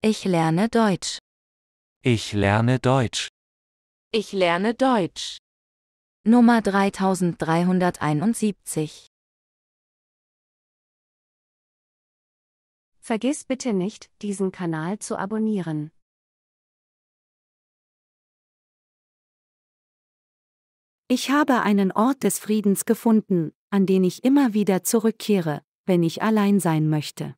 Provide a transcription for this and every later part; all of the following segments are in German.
Ich lerne Deutsch. Ich lerne Deutsch. Ich lerne Deutsch. Nummer 3371. Vergiss bitte nicht, diesen Kanal zu abonnieren. Ich habe einen Ort des Friedens gefunden, an den ich immer wieder zurückkehre, wenn ich allein sein möchte.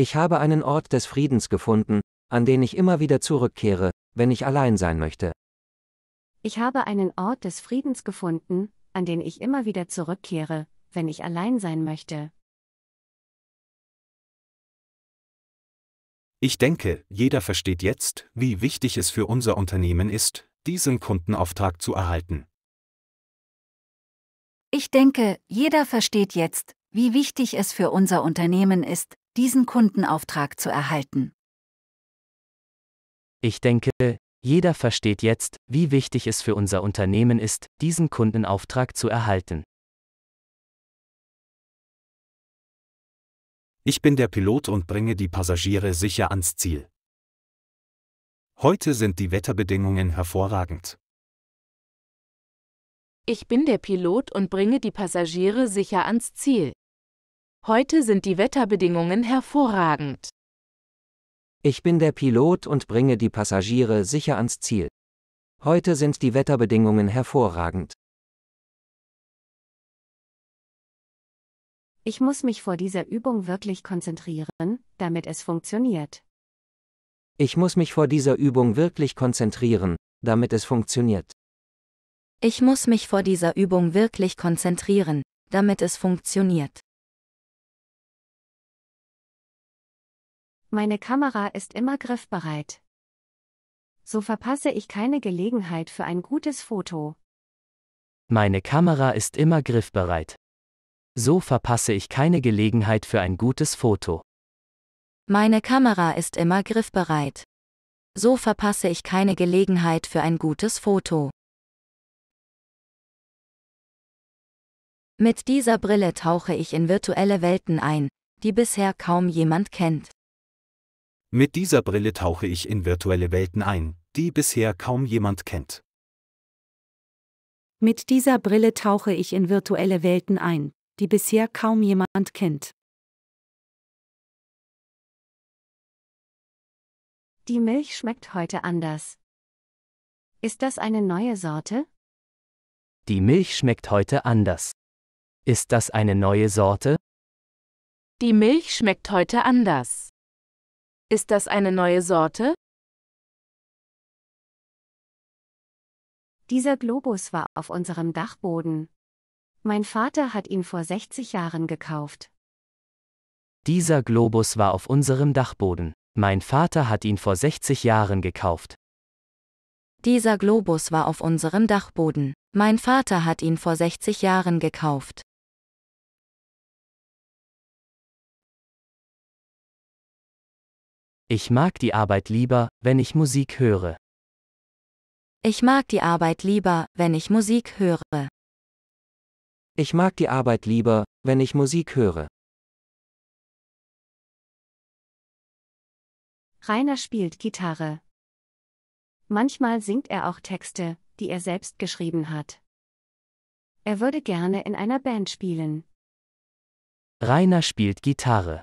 Ich habe einen Ort des Friedens gefunden, an den ich immer wieder zurückkehre, wenn ich allein sein möchte. Ich habe einen Ort des Friedens gefunden, an den ich immer wieder zurückkehre, wenn ich allein sein möchte. Ich denke, jeder versteht jetzt, wie wichtig es für unser Unternehmen ist, diesen Kundenauftrag zu erhalten. Ich denke, jeder versteht jetzt, wie wichtig es für unser Unternehmen ist, diesen Kundenauftrag zu erhalten. Ich denke, jeder versteht jetzt, wie wichtig es für unser Unternehmen ist, diesen Kundenauftrag zu erhalten. Ich bin der Pilot und bringe die Passagiere sicher ans Ziel. Heute sind die Wetterbedingungen hervorragend. Ich bin der Pilot und bringe die Passagiere sicher ans Ziel. Heute sind die Wetterbedingungen hervorragend. Ich bin der Pilot und bringe die Passagiere sicher ans Ziel. Heute sind die Wetterbedingungen hervorragend. Ich muss mich vor dieser Übung wirklich konzentrieren, damit es funktioniert. Ich muss mich vor dieser Übung wirklich konzentrieren, damit es funktioniert. Ich muss mich vor dieser Übung wirklich konzentrieren, damit es funktioniert. Meine Kamera ist immer griffbereit. So verpasse ich keine Gelegenheit für ein gutes Foto. Meine Kamera ist immer griffbereit. So verpasse ich keine Gelegenheit für ein gutes Foto. Meine Kamera ist immer griffbereit. So verpasse ich keine Gelegenheit für ein gutes Foto. Mit dieser Brille tauche ich in virtuelle Welten ein, die bisher kaum jemand kennt. Mit dieser Brille tauche ich in virtuelle Welten ein, die bisher kaum jemand kennt. Mit dieser Brille tauche ich in virtuelle Welten ein, die bisher kaum jemand kennt. Die Milch schmeckt heute anders. Ist das eine neue Sorte? Die Milch schmeckt heute anders. Ist das eine neue Sorte? Die Milch schmeckt heute anders. Ist das eine neue Sorte? Dieser Globus war auf unserem Dachboden. Mein Vater hat ihn vor 60 Jahren gekauft. Dieser Globus war auf unserem Dachboden. Mein Vater hat ihn vor 60 Jahren gekauft. Dieser Globus war auf unserem Dachboden. Mein Vater hat ihn vor 60 Jahren gekauft. Ich mag die Arbeit lieber, wenn ich Musik höre. Ich mag die Arbeit lieber, wenn ich Musik höre. Ich mag die Arbeit lieber, wenn ich Musik höre. Rainer spielt Gitarre. Manchmal singt er auch Texte, die er selbst geschrieben hat. Er würde gerne in einer Band spielen. Rainer spielt Gitarre.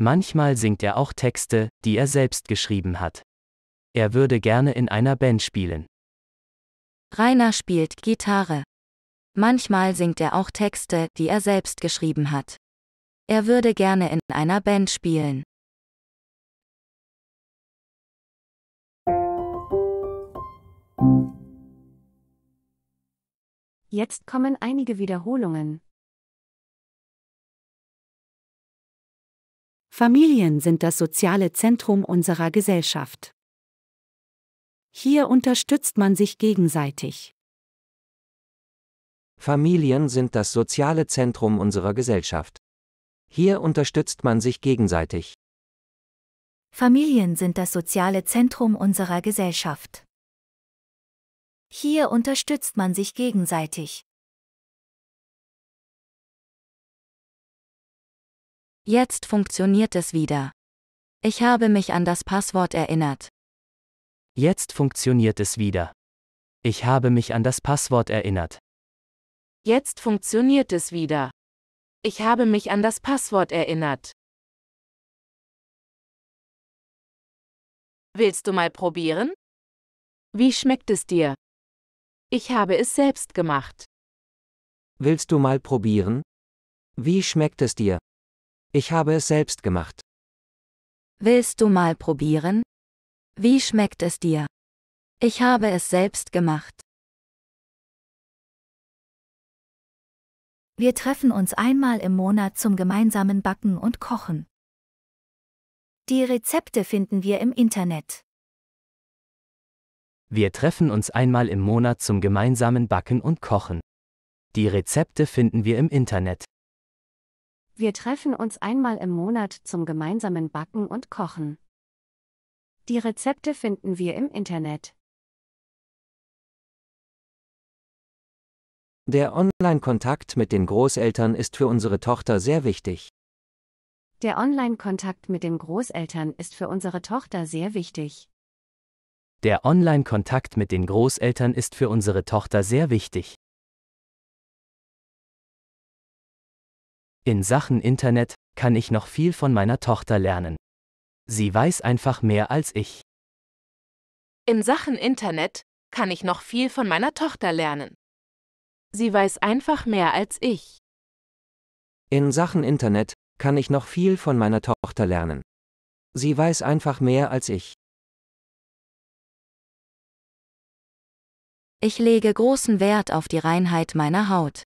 Manchmal singt er auch Texte, die er selbst geschrieben hat. Er würde gerne in einer Band spielen. Rainer spielt Gitarre. Manchmal singt er auch Texte, die er selbst geschrieben hat. Er würde gerne in einer Band spielen. Jetzt kommen einige Wiederholungen. Familien sind das soziale Zentrum unserer Gesellschaft. Hier unterstützt man sich gegenseitig. Familien sind das soziale Zentrum unserer Gesellschaft. Hier unterstützt man sich gegenseitig. Familien sind das soziale Zentrum unserer Gesellschaft. Hier unterstützt man sich gegenseitig. Jetzt funktioniert es wieder. Ich habe mich an das Passwort erinnert. Jetzt funktioniert es wieder. Ich habe mich an das Passwort erinnert. Jetzt funktioniert es wieder. Ich habe mich an das Passwort erinnert. Willst du mal probieren? Wie schmeckt es dir? Ich habe es selbst gemacht. Willst du mal probieren? Wie schmeckt es dir? Ich habe es selbst gemacht. Willst du mal probieren? Wie schmeckt es dir? Ich habe es selbst gemacht. Wir treffen uns einmal im Monat zum gemeinsamen Backen und Kochen. Die Rezepte finden wir im Internet. Wir treffen uns einmal im Monat zum gemeinsamen Backen und Kochen. Die Rezepte finden wir im Internet. Wir treffen uns einmal im Monat zum gemeinsamen Backen und Kochen. Die Rezepte finden wir im Internet. Der Online-Kontakt mit den Großeltern ist für unsere Tochter sehr wichtig. Der Online-Kontakt mit den Großeltern ist für unsere Tochter sehr wichtig. Der Online-Kontakt mit den Großeltern ist für unsere Tochter sehr wichtig. In Sachen Internet kann ich noch viel von meiner Tochter lernen. Sie weiß einfach mehr als ich. In Sachen Internet kann ich noch viel von meiner Tochter lernen. Sie weiß einfach mehr als ich. In Sachen Internet kann ich noch viel von meiner Tochter lernen. Sie weiß einfach mehr als ich. Ich lege großen Wert auf die Reinheit meiner Haut.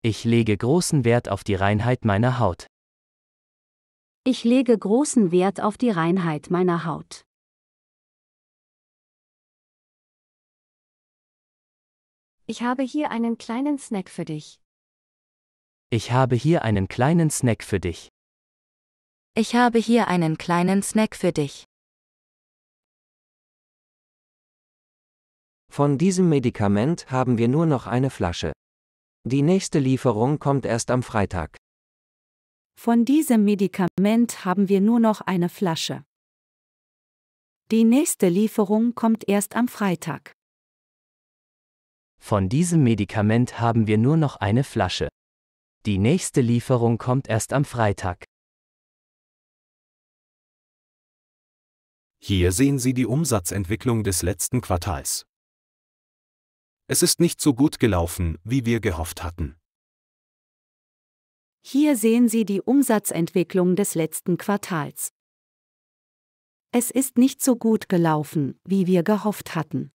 Ich lege großen Wert auf die Reinheit meiner Haut. Ich lege großen Wert auf die Reinheit meiner Haut. Ich habe hier einen kleinen Snack für dich. Ich habe hier einen kleinen Snack für dich. Ich habe hier einen kleinen Snack für dich. Von diesem Medikament haben wir nur noch eine Flasche. Die nächste Lieferung kommt erst am Freitag. Von diesem Medikament haben wir nur noch eine Flasche. Die nächste Lieferung kommt erst am Freitag. Von diesem Medikament haben wir nur noch eine Flasche. Die nächste Lieferung kommt erst am Freitag. Hier sehen Sie die Umsatzentwicklung des letzten Quartals. Es ist nicht so gut gelaufen, wie wir gehofft hatten. Hier sehen Sie die Umsatzentwicklung des letzten Quartals. Es ist nicht so gut gelaufen, wie wir gehofft hatten.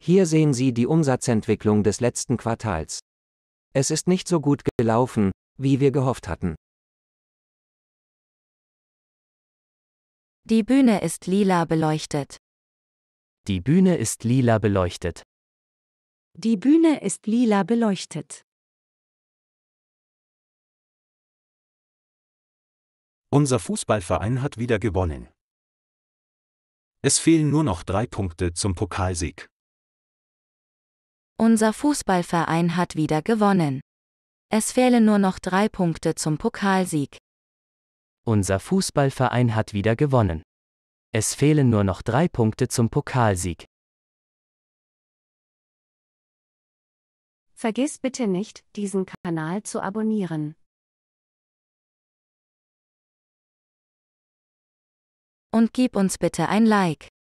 Hier sehen Sie die Umsatzentwicklung des letzten Quartals. Es ist nicht so gut gelaufen, wie wir gehofft hatten. Die Bühne ist lila beleuchtet. Die Bühne ist lila beleuchtet. Die Bühne ist lila beleuchtet. Unser Fußballverein hat wieder gewonnen. Es fehlen nur noch drei Punkte zum Pokalsieg. Unser Fußballverein hat wieder gewonnen. Es fehlen nur noch drei Punkte zum Pokalsieg. Unser Fußballverein hat wieder gewonnen. Es fehlen nur noch drei Punkte zum Pokalsieg. Vergiss bitte nicht, diesen Kanal zu abonnieren. Und gib uns bitte ein Like.